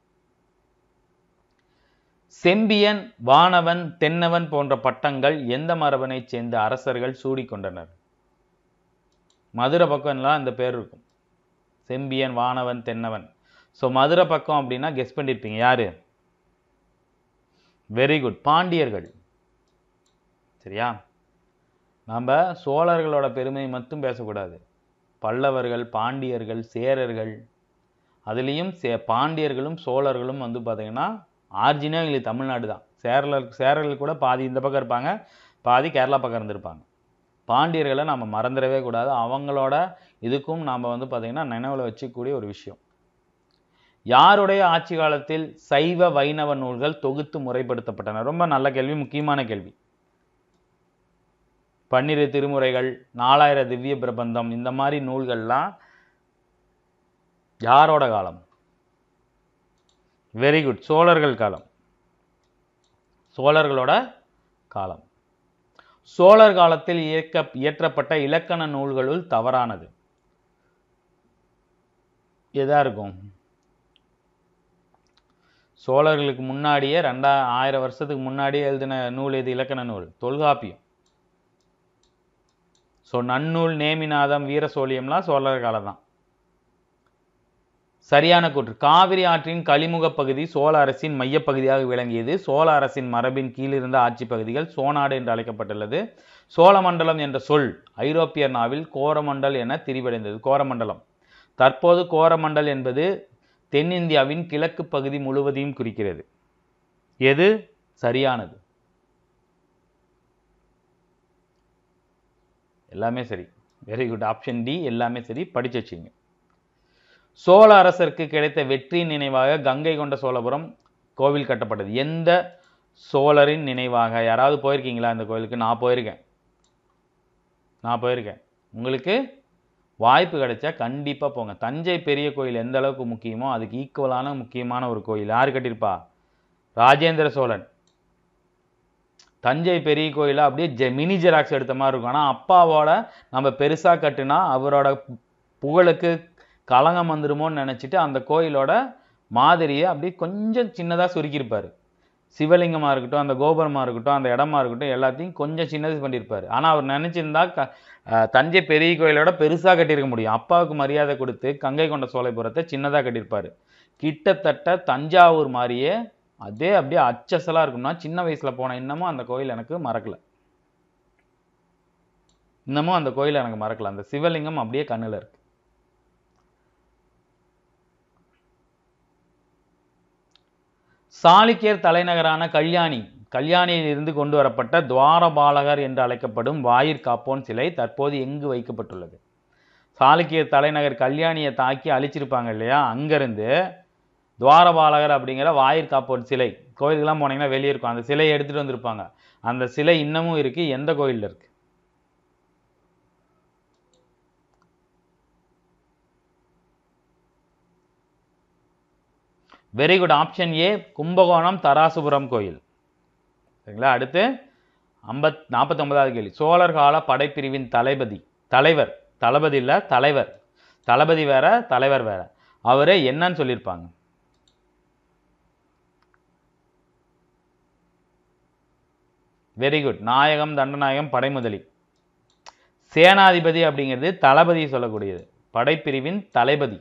செம்பியன் வானவன் தென்னவன் போன்ற பட்டங்கள் எந்த மரபனைச் சேர்ந்த அரசர்கள் சூடிக்கொண்டனர் மதுரை பக்கம்லாம் இந்த பேர் இருக்கும் செம்பியன் வானவன் தென்னவன் ஸோ மதுரை பக்கம் அப்படின்னா கெஸ் பண்ணியிருப்பீங்க யார் வெரி குட் பாண்டியர்கள் சரியா நாம் சோழர்களோட பெருமை மட்டும் பேசக்கூடாது பல்லவர்கள் பாண்டியர்கள் சேரர்கள் அதுலேயும் சே பாண்டியர்களும் சோழர்களும் வந்து பார்த்திங்கன்னா ஆர்ஜினே எங்களுக்கு தமிழ்நாடு தான் சேரலர் சேரர்கள் கூட பாதி இந்த பக்கம் இருப்பாங்க பாதி கேரளா பக்கம் இருந்திருப்பாங்க பாண்டியர்களை நம்ம மறந்துடவே கூடாது அவங்களோட இதுக்கும் நாம் வந்து பார்த்திங்கன்னா நினைவில் வச்சுக்கூடிய ஒரு விஷயம் யாருடைய ஆட்சி காலத்தில் சைவ வைணவ நூல்கள் தொகுத்து முறைப்படுத்தப்பட்டன ரொம்ப நல்ல கேள்வி முக்கியமான கேள்வி பன்னிரு திருமுறைகள் நாலாயிர திவ்ய பிரபந்தம் இந்த மாதிரி நூல்கள்லாம் யாரோட காலம் வெரி குட் சோழர்கள் காலம் சோழர்களோட காலம் சோழர் காலத்தில் இயக்க இயற்றப்பட்ட இலக்கண நூல்களுள் தவறானது எதா இருக்கும் சோழர்களுக்கு முன்னாடியே ரெண்டா ஆயிரம் வருஷத்துக்கு முன்னாடியே எழுதின நூல் எது இலக்கண நூல் தொல்காப்பியம் ஸோ நன்னூல் நேமிநாதம் வீர சோழியம்லாம் சோழர் காலம் தான் சரியான கூற்று காவிரி ஆற்றின் கழிமுக பகுதி சோழ அரசின் மையப்பகுதியாக விளங்கியது சோழ அரசின் மரபின் கீழிருந்த ஆட்சி பகுதிகள் சோநாடு என்று அழைக்கப்பட்டுள்ளது சோழமண்டலம் என்ற சொல் ஐரோப்பிய நாவில் கோரமண்டல் என திரிவடைந்தது கோரமண்டலம் தற்போது கோரமண்டல் என்பது தென்னிந்தியாவின் கிழக்கு பகுதி முழுவதையும் குறிக்கிறது எது சரியானது எல்லாமே சரி வெரி குட் ஆப்ஷன் டி எல்லாமே சரி படிச்சு வச்சுங்க சோழ அரசருக்கு கிடைத்த வெற்றியின் நினைவாக கங்கை கொண்ட சோழபுரம் கோவில் கட்டப்பட்டது எந்த சோழரின் நினைவாக யாராவது போயிருக்கீங்களா இந்த கோயிலுக்கு நான் போயிருக்கேன் நான் போயிருக்கேன் உங்களுக்கு வாய்ப்பு கிடைச்சா கண்டிப்பாக போங்க தஞ்சை பெரிய கோயில் எந்த அளவுக்கு முக்கியமோ அதுக்கு ஈக்குவலான முக்கியமான ஒரு கோயில் யார் கட்டியிருப்பா ராஜேந்திர சோழன் தஞ்சை பெரிய கோயில் அப்படியே ஜெ மினி ஜெராக்ஸ் எடுத்த மாதிரி இருக்கும் ஆனால் அப்பாவோட நம்ம பெருசாக கட்டினா அவரோட புகழுக்கு கலங்கம் வந்துடுமோன்னு நினச்சிட்டு அந்த கோயிலோட மாதிரியை அப்படியே கொஞ்சம் சின்னதாக சுருக்கியிருப்பார் சிவலிங்கமாக இருக்கட்டும் அந்த கோபுரமாக இருக்கட்டும் அந்த இடமா இருக்கட்டும் எல்லாத்தையும் கொஞ்சம் சின்னது பண்ணியிருப்பார் ஆனால் அவர் நினச்சிருந்தா க தஞ்சை பெரிய கோயிலோட பெருசாக கட்டியிருக்க முடியும் அப்பாவுக்கு மரியாதை கொடுத்து கங்கை கொண்ட சோலைபுரத்தை சின்னதாக கட்டியிருப்பார் கிட்டத்தட்ட தஞ்சாவூர் மாதிரியே அதே அப்படியே அச்சசலாக இருக்கும்னா சின்ன வயசில் போன இன்னமும் அந்த கோயில் எனக்கு மறக்கலை இன்னமும் அந்த கோயில் எனக்கு மறக்கலை அந்த சிவலிங்கம் அப்படியே கண்ணில் இருக்குது சாளுக்கியர் தலைநகரான கல்யாணி கல்யாணியில் இருந்து கொண்டு வரப்பட்ட துவாரபாலகர் என்று அழைக்கப்படும் வாயிற்காப்போன் சிலை தற்போது எங்கு வைக்கப்பட்டுள்ளது சாளுக்கிய தலைநகர் கல்யாணியை தாக்கி அழிச்சிருப்பாங்க இல்லையா அங்கேருந்து துவாரபாலகர் அப்படிங்கிற வாயிற்காப்போன் சிலை கோயிலுக்கெல்லாம் போனீங்கன்னா வெளியே இருக்கும் அந்த சிலையை எடுத்துகிட்டு வந்திருப்பாங்க அந்த சிலை இன்னமும் இருக்குது எந்த கோயிலில் இருக்குது very good option A Kumbakonam Darasuram கோயில் சரிங்களா அடுத்து ஐம்பத் நாற்பத்தொம்பதாவது கேள்வி சோழர் கால படைப்பிரிவின் தளபதி தலைவர் தளபதி இல்லை தலைவர் தளபதி வேற தலைவர் வேற அவரே என்னன்னு சொல்லியிருப்பாங்க வெரி குட் நாயகம் தண்டநாயகம் படைமுதலி சேனாதிபதி அப்படிங்கிறது தளபதி சொல்லக்கூடியது படைப்பிரிவின் தளபதி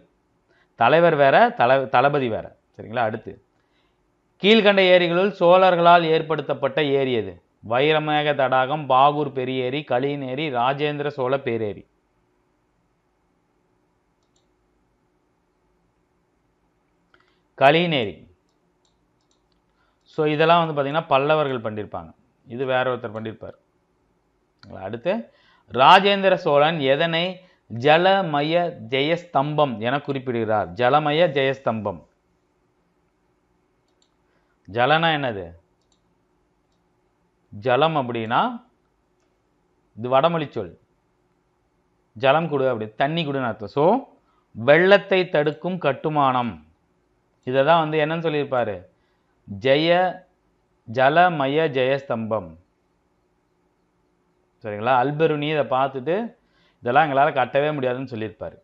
தலைவர் வேற தலை தளபதி வேற சரிங்களா அடுத்து கீழ்கண்ட ஏரிகளுள் சோழர்களால் ஏற்படுத்தப்பட்ட ஏரி எது வைரமேக தடாகம் பாகூர் பெரிய ஏரி களியின் ராஜேந்திர சோழ பேரேரி களிநேரி ஸோ இதெல்லாம் வந்து பார்த்திங்கன்னா பல்லவர்கள் பண்ணியிருப்பாங்க இது வேற ஒருத்தர் பண்ணியிருப்பார் அடுத்து ராஜேந்திர சோழன் எதனை ஜலமய ஜெயஸ்தம்பம் என குறிப்பிடுகிறார் ஜலமய ஜெயஸ்தம்பம் ஜலனா என்னது ஜலம் அப்படின்னா இது வடமொழி சொல் ஜலம் கொடு அப்படி தண்ணி கொடுன்னு அர்த்தம் ஸோ வெள்ளத்தை தடுக்கும் கட்டுமானம் இதை தான் வந்து என்னன்னு சொல்லியிருப்பாரு ஜெய ஜலமய ஜெயஸ்தம்பம் சரிங்களா அல்பருனி இதை பார்த்துட்டு இதெல்லாம் எங்களால் கட்டவே முடியாதுன்னு சொல்லியிருப்பாரு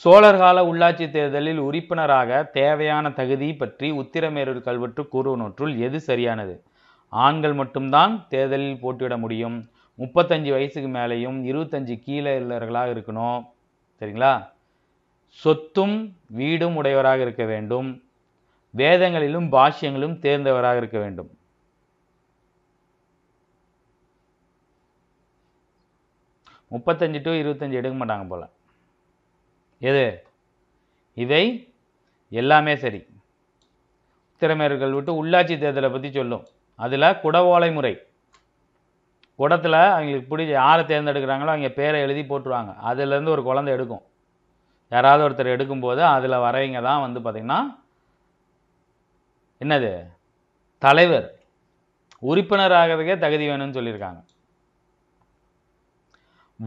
சோழர்கால உள்ளாட்சி தேர்தலில் உறுப்பினராக தேவையான தகுதி பற்றி உத்திரமேரூர் கல்வெட்டு கூறுவனொற்றுள் எது சரியானது ஆண்கள் மட்டும்தான் தேர்தலில் போட்டியிட முடியும் முப்பத்தஞ்சு வயசுக்கு மேலேயும் இருபத்தஞ்சு கீழே உள்ளவர்களாக இருக்கணும் சரிங்களா சொத்தும் வீடும் உடையவராக இருக்க வேண்டும் வேதங்களிலும் பாஷ்யங்களும் தேர்ந்தவராக இருக்க வேண்டும் முப்பத்தஞ்சு டு இருபத்தஞ்சு எடுக்க மாட்டாங்க போல் எது இவை எல்லாமே சரி திறமையர்கள் விட்டு உள்ளாட்சி தேர்தலை பற்றி சொல்லும் அதில் குடவோலை முறை குடத்தில் அவங்களுக்கு பிடிச்ச யாரை தேர்ந்தெடுக்கிறாங்களோ அவங்க பேரை எழுதி போட்டுருவாங்க அதுலேருந்து ஒரு குழந்தை எடுக்கும் யாராவது ஒருத்தர் எடுக்கும்போது அதில் வரவங்க தான் வந்து பார்த்திங்கன்னா என்னது தலைவர் உறுப்பினர் ஆகிறதுக்கே தகுதி வேணும்னு சொல்லியிருக்காங்க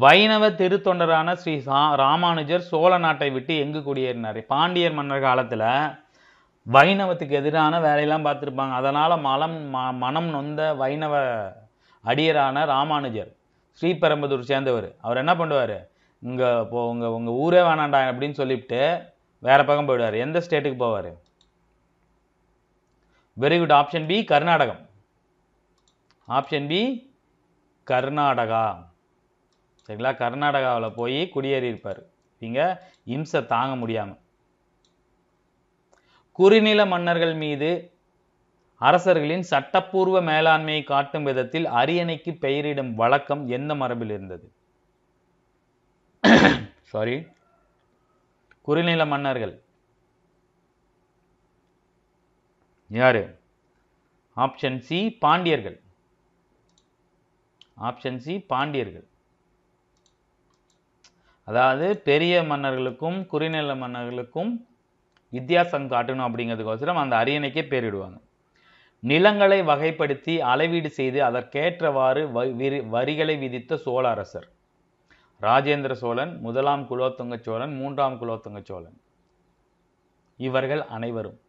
வைணவ திருத்தொண்டரான ஸ்ரீ சா ராமானுஜர் சோழ நாட்டை விட்டு எங்கு குடியேறினார் பாண்டியர் மன்னர் காலத்தில் வைணவத்துக்கு எதிரான வேலையெல்லாம் பார்த்துருப்பாங்க அதனால் மலம் ம மனம் நொந்த வைணவ அடியரான ராமானுஜர் ஸ்ரீபெரம்புதூர் சேர்ந்தவர் அவர் என்ன பண்ணுவார் இங்கே இப்போ உங்கள் உங்கள் ஊரே வேணாண்டா அப்படின்னு சொல்லிவிட்டு வேறு பக்கம் போயிடுவார் எந்த ஸ்டேட்டுக்கு போவார் very good option B Karnatakam option B Karnataka சரிங்களா கர்நாடகாவில் போய் குடியேறி இருப்பார் இங்கே இம்சை தாங்க முடியாமல் குறுநில மன்னர்கள் மீது அரசர்களின் சட்டப்பூர்வ மேலாண்மையை காட்டும் விதத்தில் அரியணைக்கு பெயரிடும் வழக்கம் எந்த மரபில் இருந்தது சாரி குறுநில மன்னர்கள் யாரு ஆப்ஷன் சி பாண்டியர்கள் ஆப்ஷன் சி பாண்டியர்கள் அதாவது பெரிய மன்னர்களுக்கும் குறிநில மன்னர்களுக்கும் வித்தியாசம் காட்டணும் அப்படிங்கிறதுக்கோசரம் அந்த அரியணைக்கே பேரிடுவாங்க நிலங்களை வகைப்படுத்தி அளவீடு செய்து அதற்கேற்றவாறு வரிகளை விதித்த சோழ அரசர் ராஜேந்திர சோழன் முதலாம் குலோத்துங்க சோழன் மூன்றாம் குலோத்துங்க சோழன் இவர்கள் அனைவரும்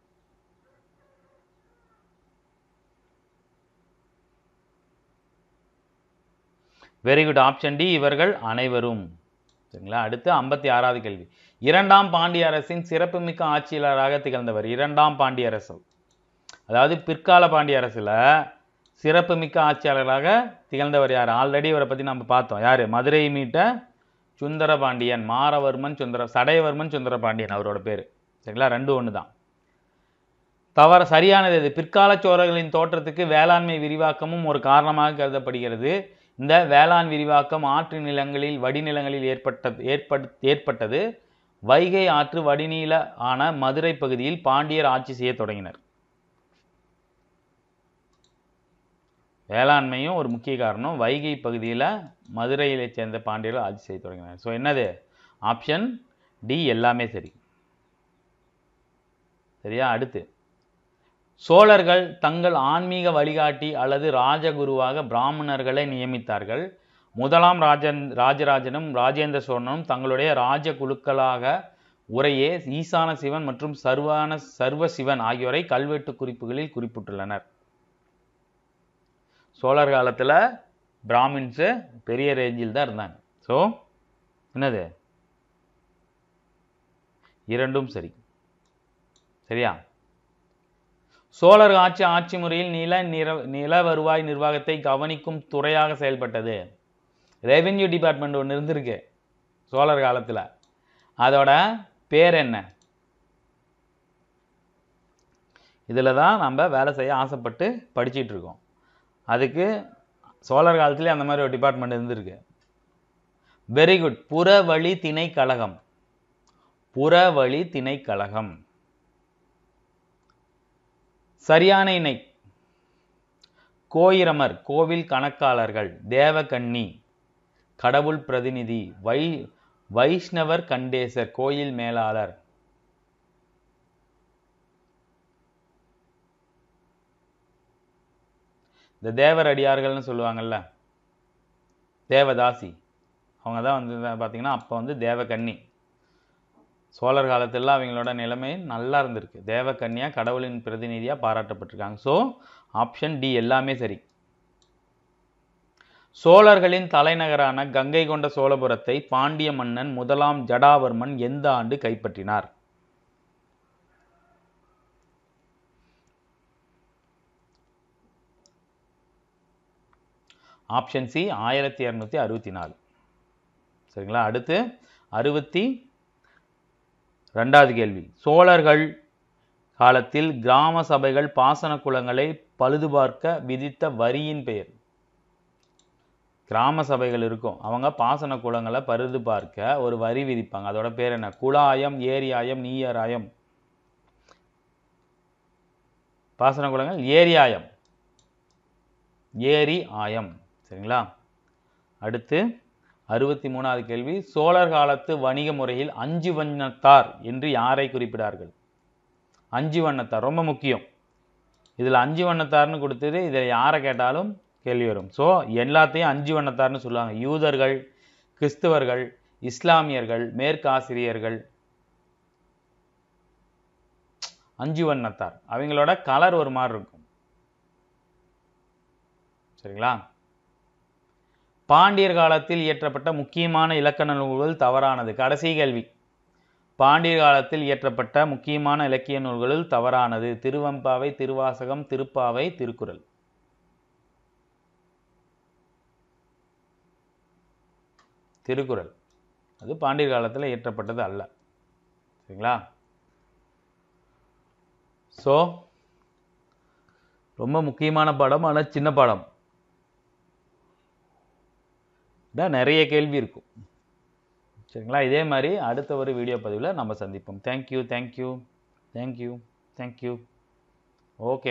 வெரி குட் ஆப்ஷன் டி இவர்கள் அனைவரும் சரிங்களா அடுத்து ஐம்பத்தி ஆறாவது கேள்வி இரண்டாம் பாண்டிய அரசின் சிறப்புமிக்க ஆட்சியாளராக திகழ்ந்தவர் இரண்டாம் பாண்டிய அரசு அதாவது பிற்கால பாண்டிய அரசில் சிறப்புமிக்க ஆட்சியாளராக திகழ்ந்தவர் யார் ஆல்ரெடி இவரை பற்றி நம்ம பார்த்தோம் யார் மதுரை மீட்ட சுந்தரபாண்டியன் மாரவர்மன் சுந்தர சடையவர்மன் சுந்தர பாண்டியன் அவரோட பேர் சரிங்களா ரெண்டு ஒன்று தான் தவற சரியானது இது பிற்கால சோழர்களின் தோற்றத்துக்கு வேளாண்மை விரிவாக்கமும் ஒரு காரணமாக கருதப்படுகிறது இந்த வேளாண் விரிவாக்கம் ஆற்று நிலங்களில் வடிநிலங்களில் ஏற்பட்ட ஏற்பட் ஏற்பட்டது வைகை ஆற்று வடிநீள ஆன மதுரை பகுதியில் பாண்டியர் ஆட்சி செய்ய தொடங்கினர் வேளாண்மையும் ஒரு முக்கிய காரணம் வைகை பகுதியில் மதுரையில் சேர்ந்த பாண்டியர்கள் ஆட்சி செய்ய தொடங்கினர் ஸோ என்னது ஆப்ஷன் டி எல்லாமே சரி சரியா அடுத்து சோழர்கள் தங்கள் ஆன்மீக வழிகாட்டி அல்லது ராஜகுருவாக பிராமணர்களை நியமித்தார்கள் முதலாம் ராஜன் ராஜராஜனும் ராஜேந்திர சோழனும் தங்களுடைய ராஜ குழுக்களாக உரையே ஈசான சிவன் மற்றும் சர்வான சர்வ சிவன் ஆகியோரை கல்வெட்டு குறிப்புகளில் குறிப்பிட்டுள்ளனர் சோழர் காலத்தில் பிராமின்ஸு பெரிய ரேஞ்சில் தான் இருந்தாங்க ஸோ என்னது இரண்டும் சரி சரியா சோழர் ஆட்சி ஆட்சி முறையில் நில நிற நில வருவாய் நிர்வாகத்தை கவனிக்கும் துறையாக செயல்பட்டது ரெவென்யூ டிபார்ட்மெண்ட் ஒன்று இருந்திருக்கு சோழர் காலத்தில் அதோட பேர் என்ன இதில் தான் நம்ம வேலை செய்ய ஆசைப்பட்டு படிச்சிட்டு இருக்கோம் அதுக்கு சோழர் காலத்துலேயே அந்த மாதிரி ஒரு டிபார்ட்மெண்ட் இருந்திருக்கு வெரி குட் புறவழி திணைக்கழகம் புறவழி திணைக்கழகம் சரியான இணை கோயிரமர் கோவில் கணக்காளர்கள் தேவகண்ணி கடவுள் பிரதிநிதி வை வைஷ்ணவர் கண்டேசர் கோயில் மேலாளர் இந்த தேவர் அடியார்கள்னு சொல்லுவாங்கள்ல தேவதாசி அவங்க தான் வந்து பார்த்தீங்கன்னா அப்போ வந்து தேவகன்னி சோழர் காலத்தில் அவங்களோட நிலைமை நல்லா இருந்திருக்கு தேவக்கன்யா கடவுளின் பிரதிநிதியாக பாராட்டப்பட்டிருக்காங்க ஸோ ஆப்ஷன் டி எல்லாமே சரி சோழர்களின் தலைநகரான கங்கை கொண்ட சோழபுரத்தை பாண்டிய மன்னன் முதலாம் ஜடாவர்மன் எந்த ஆண்டு கைப்பற்றினார் ஆப்ஷன் சி ஆயிரத்தி இரநூத்தி அறுபத்தி நாலு சரிங்களா அடுத்து அறுபத்தி ரெண்டாவது கேள்வி சோழர்கள் காலத்தில் கிராம சபைகள் பாசன குளங்களை பழுதுபார்க்க விதித்த வரியின் பெயர் கிராம சபைகள் இருக்கும் அவங்க பாசன குளங்களை பருது பார்க்க ஒரு வரி விதிப்பாங்க அதோட பேர் என்ன குழாயம் ஏரியாயம் நீயராயம் பாசன குளங்கள் ஏரியாயம் ஏரி ஆயம் சரிங்களா அடுத்து அறுபத்தி மூணாவது கேள்வி சோழர் காலத்து வணிக முறையில் அஞ்சு வண்ணத்தார் என்று யாரை குறிப்பிடார்கள் அஞ்சு வண்ணத்தார் ரொம்ப முக்கியம் இதில் அஞ்சு வண்ணத்தார்னு கொடுத்துட்டு இதில் யாரை கேட்டாலும் கேள்வி வரும் ஸோ எல்லாத்தையும் அஞ்சு வண்ணத்தார்னு சொல்லுவாங்க யூதர்கள் கிறிஸ்துவர்கள் இஸ்லாமியர்கள் மேற்காசிரியர்கள் அஞ்சு வண்ணத்தார் அவங்களோட கலர் ஒரு மாதிரி இருக்கும் சரிங்களா பாண்டியர் காலத்தில் இயற்றப்பட்ட முக்கியமான இலக்கண நூல்கள் தவறானது கடைசி கேள்வி பாண்டியர் காலத்தில் இயற்றப்பட்ட முக்கியமான இலக்கிய நூல்களில் தவறானது திருவம்பாவை திருவாசகம் திருப்பாவை திருக்குறள் திருக்குறள் அது பாண்டியர் காலத்தில் இயற்றப்பட்டது அல்ல சரிங்களா ஸோ ரொம்ப முக்கியமான பாடம் ஆனால் சின்ன பாடம் தான் நிறைய கேள்வி இருக்கும் சரிங்களா இதே மாதிரி அடுத்த ஒரு வீடியோ பதிவில் நம்ம சந்திப்போம் thank you thank you thank you thank you okay